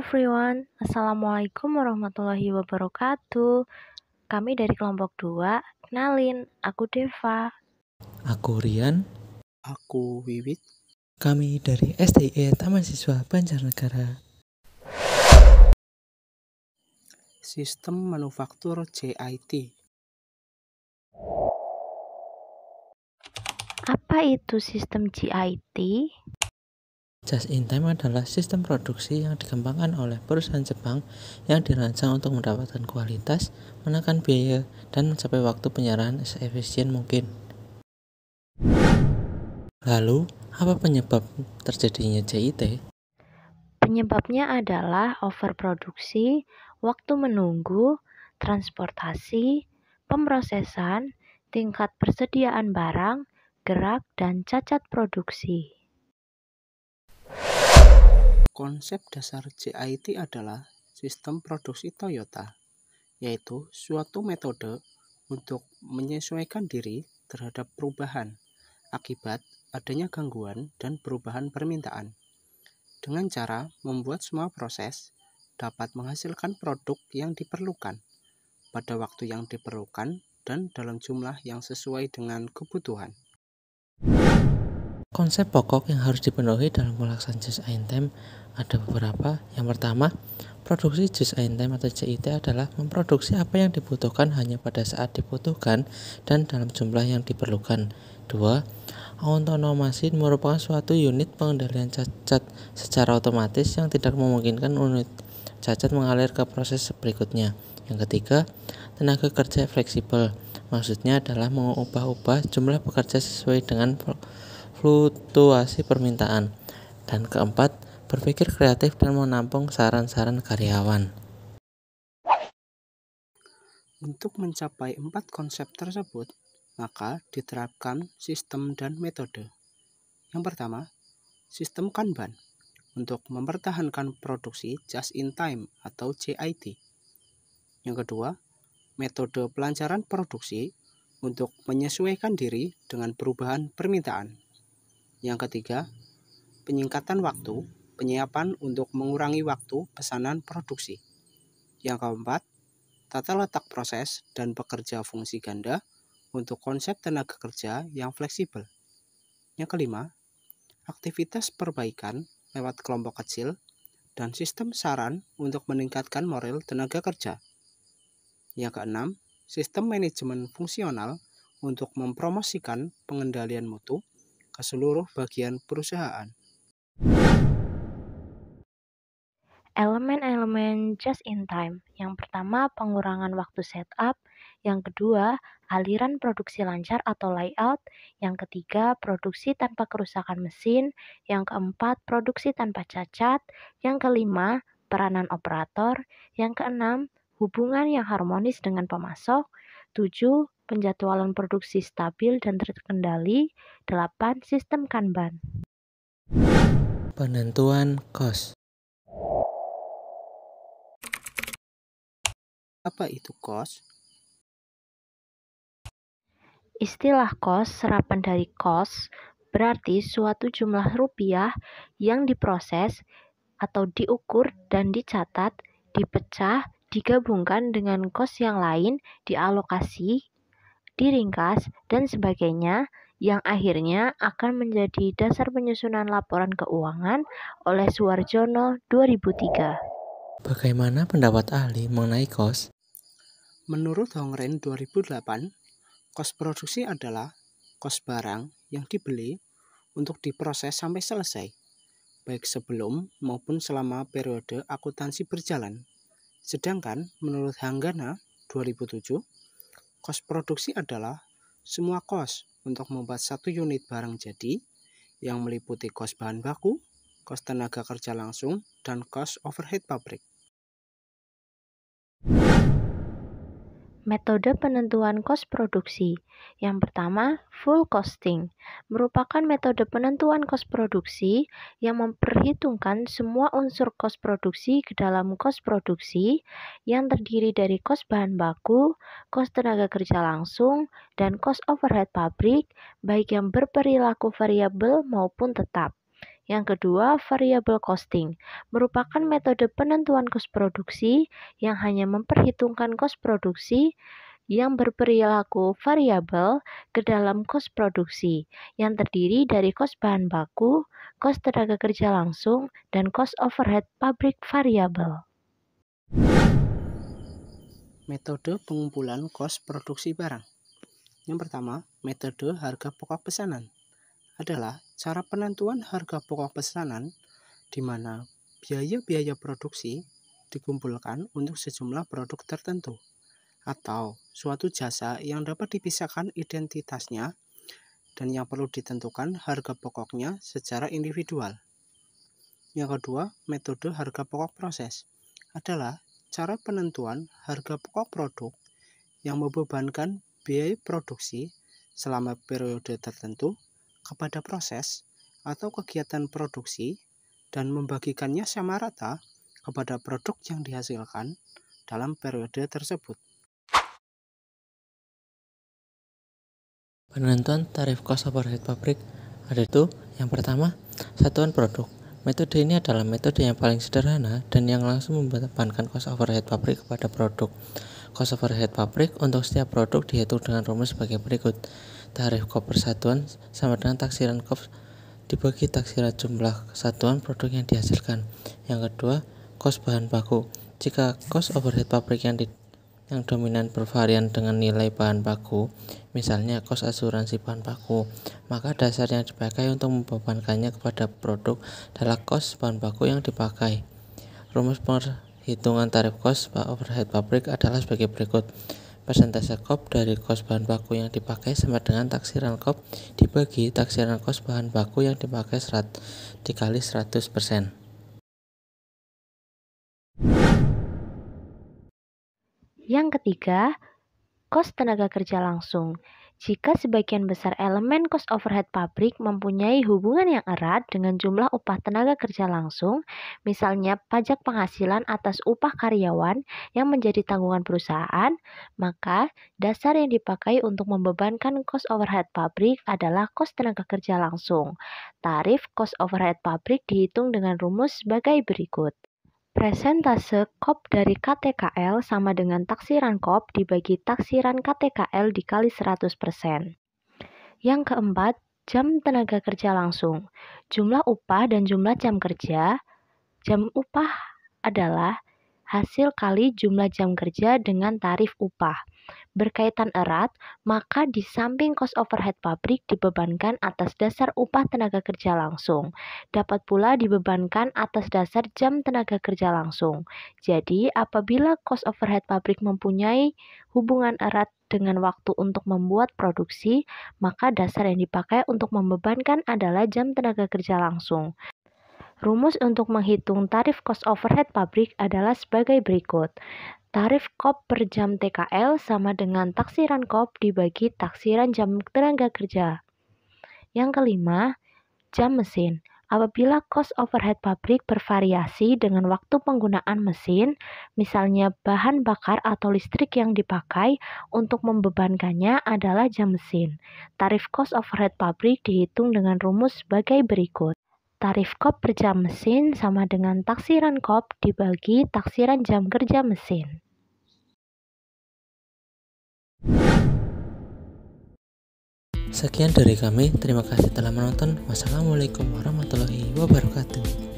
everyone, Assalamualaikum warahmatullahi wabarakatuh Kami dari kelompok 2, kenalin, aku Deva Aku Rian Aku Wiwit Kami dari STE Taman Siswa Banjarnegara Sistem Manufaktur JIT Apa itu sistem JIT? Just in Time adalah sistem produksi yang dikembangkan oleh perusahaan Jepang yang dirancang untuk mendapatkan kualitas, menekan biaya, dan mencapai waktu penyiaran seefisien mungkin. Lalu, apa penyebab terjadinya JIT? Penyebabnya adalah overproduksi, waktu menunggu, transportasi, pemrosesan, tingkat persediaan barang, gerak, dan cacat produksi. Konsep dasar JIT adalah sistem produksi Toyota, yaitu suatu metode untuk menyesuaikan diri terhadap perubahan akibat adanya gangguan dan perubahan permintaan. Dengan cara membuat semua proses dapat menghasilkan produk yang diperlukan pada waktu yang diperlukan dan dalam jumlah yang sesuai dengan kebutuhan. Konsep pokok yang harus dipenuhi dalam pelaksanaan JIS time ada beberapa. Yang pertama, produksi JIS time atau JIT adalah memproduksi apa yang dibutuhkan hanya pada saat dibutuhkan dan dalam jumlah yang diperlukan. Dua, autonomasi merupakan suatu unit pengendalian cacat secara otomatis yang tidak memungkinkan unit cacat mengalir ke proses berikutnya. Yang ketiga, tenaga kerja fleksibel. Maksudnya adalah mengubah-ubah jumlah pekerja sesuai dengan fluktuasi permintaan. Dan keempat, berpikir kreatif dan menampung saran-saran karyawan. Untuk mencapai empat konsep tersebut, maka diterapkan sistem dan metode. Yang pertama, sistem Kanban untuk mempertahankan produksi just in time atau JIT. Yang kedua, metode pelancaran produksi untuk menyesuaikan diri dengan perubahan permintaan. Yang ketiga, penyingkatan waktu, penyiapan untuk mengurangi waktu pesanan produksi. Yang keempat, tata letak proses dan pekerja fungsi ganda untuk konsep tenaga kerja yang fleksibel. Yang kelima, aktivitas perbaikan lewat kelompok kecil dan sistem saran untuk meningkatkan moral tenaga kerja. Yang keenam, sistem manajemen fungsional untuk mempromosikan pengendalian mutu ke seluruh bagian perusahaan. Elemen-elemen just in time. Yang pertama, pengurangan waktu setup. Yang kedua, aliran produksi lancar atau layout. Yang ketiga, produksi tanpa kerusakan mesin. Yang keempat, produksi tanpa cacat. Yang kelima, peranan operator. Yang keenam, hubungan yang harmonis dengan pemasok. Tujuh, penjadwalan produksi stabil dan terkendali. 8. Sistem Kanban. Penentuan kos. Apa itu kos? Istilah kos serapan dari kos berarti suatu jumlah rupiah yang diproses atau diukur dan dicatat, dipecah, digabungkan dengan kos yang lain, dialokasi, diringkas, dan sebagainya yang akhirnya akan menjadi dasar penyusunan laporan keuangan oleh Suwarjono 2003. Bagaimana pendapat ahli mengenai kos? Menurut Hongren 2008, kos produksi adalah kos barang yang dibeli untuk diproses sampai selesai, baik sebelum maupun selama periode akuntansi berjalan. Sedangkan menurut Hanggana 2007, Kos produksi adalah semua kos untuk membuat satu unit barang jadi yang meliputi kos bahan baku, kos tenaga kerja langsung, dan kos overhead pabrik. Metode penentuan kos produksi. Yang pertama, full costing merupakan metode penentuan kos produksi yang memperhitungkan semua unsur kos produksi ke dalam kos produksi yang terdiri dari kos bahan baku, kos tenaga kerja langsung, dan kos overhead pabrik, baik yang berperilaku variabel maupun tetap. Yang kedua, variable costing merupakan metode penentuan kos produksi yang hanya memperhitungkan kos produksi yang berperilaku variabel ke dalam kos produksi yang terdiri dari kos bahan baku, kos tenaga kerja langsung, dan kos overhead pabrik variabel. Metode pengumpulan kos produksi barang. Yang pertama, metode harga pokok pesanan adalah Cara penentuan harga pokok pesanan di mana biaya-biaya produksi dikumpulkan untuk sejumlah produk tertentu atau suatu jasa yang dapat dipisahkan identitasnya dan yang perlu ditentukan harga pokoknya secara individual. Yang kedua, metode harga pokok proses adalah cara penentuan harga pokok produk yang membebankan biaya produksi selama periode tertentu kepada proses atau kegiatan produksi dan membagikannya sama rata kepada produk yang dihasilkan dalam periode tersebut. Penentuan tarif cost overhead pabrik ada itu yang pertama satuan produk. Metode ini adalah metode yang paling sederhana dan yang langsung membebankan cost overhead pabrik kepada produk. Cost overhead pabrik untuk setiap produk dihitung dengan rumus sebagai berikut tarif kop persatuan sama dengan taksiran kop dibagi taksiran jumlah kesatuan produk yang dihasilkan. Yang kedua, kos bahan baku. Jika kos overhead pabrik yang di, yang dominan bervarian dengan nilai bahan baku, misalnya kos asuransi bahan baku, maka dasar yang dipakai untuk membebankannya kepada produk adalah kos bahan baku yang dipakai. Rumus perhitungan tarif kos overhead pabrik adalah sebagai berikut persentase kop dari kos bahan baku yang dipakai sama dengan taksiran kop dibagi taksiran kos bahan baku yang dipakai serat, dikali 100%. Yang ketiga, kos tenaga kerja langsung jika sebagian besar elemen cost overhead pabrik mempunyai hubungan yang erat dengan jumlah upah tenaga kerja langsung, misalnya pajak penghasilan atas upah karyawan yang menjadi tanggungan perusahaan, maka dasar yang dipakai untuk membebankan cost overhead pabrik adalah cost tenaga kerja langsung. Tarif cost overhead pabrik dihitung dengan rumus sebagai berikut. Presentase kop dari KTKL sama dengan taksiran kop dibagi taksiran KTKL dikali 100%. Yang keempat, jam tenaga kerja langsung. Jumlah upah dan jumlah jam kerja. Jam upah adalah hasil kali jumlah jam kerja dengan tarif upah berkaitan erat, maka di samping cost overhead pabrik dibebankan atas dasar upah tenaga kerja langsung. Dapat pula dibebankan atas dasar jam tenaga kerja langsung. Jadi, apabila cost overhead pabrik mempunyai hubungan erat dengan waktu untuk membuat produksi, maka dasar yang dipakai untuk membebankan adalah jam tenaga kerja langsung. Rumus untuk menghitung tarif cost overhead pabrik adalah sebagai berikut. Tarif KOP per jam TKL sama dengan taksiran KOP dibagi taksiran jam tenaga kerja. Yang kelima, jam mesin. Apabila cost overhead pabrik bervariasi dengan waktu penggunaan mesin, misalnya bahan bakar atau listrik yang dipakai untuk membebankannya adalah jam mesin. Tarif cost overhead pabrik dihitung dengan rumus sebagai berikut. Tarif kop per jam mesin sama dengan taksiran kop dibagi taksiran jam kerja mesin. Sekian dari kami, terima kasih telah menonton. Wassalamualaikum warahmatullahi wabarakatuh.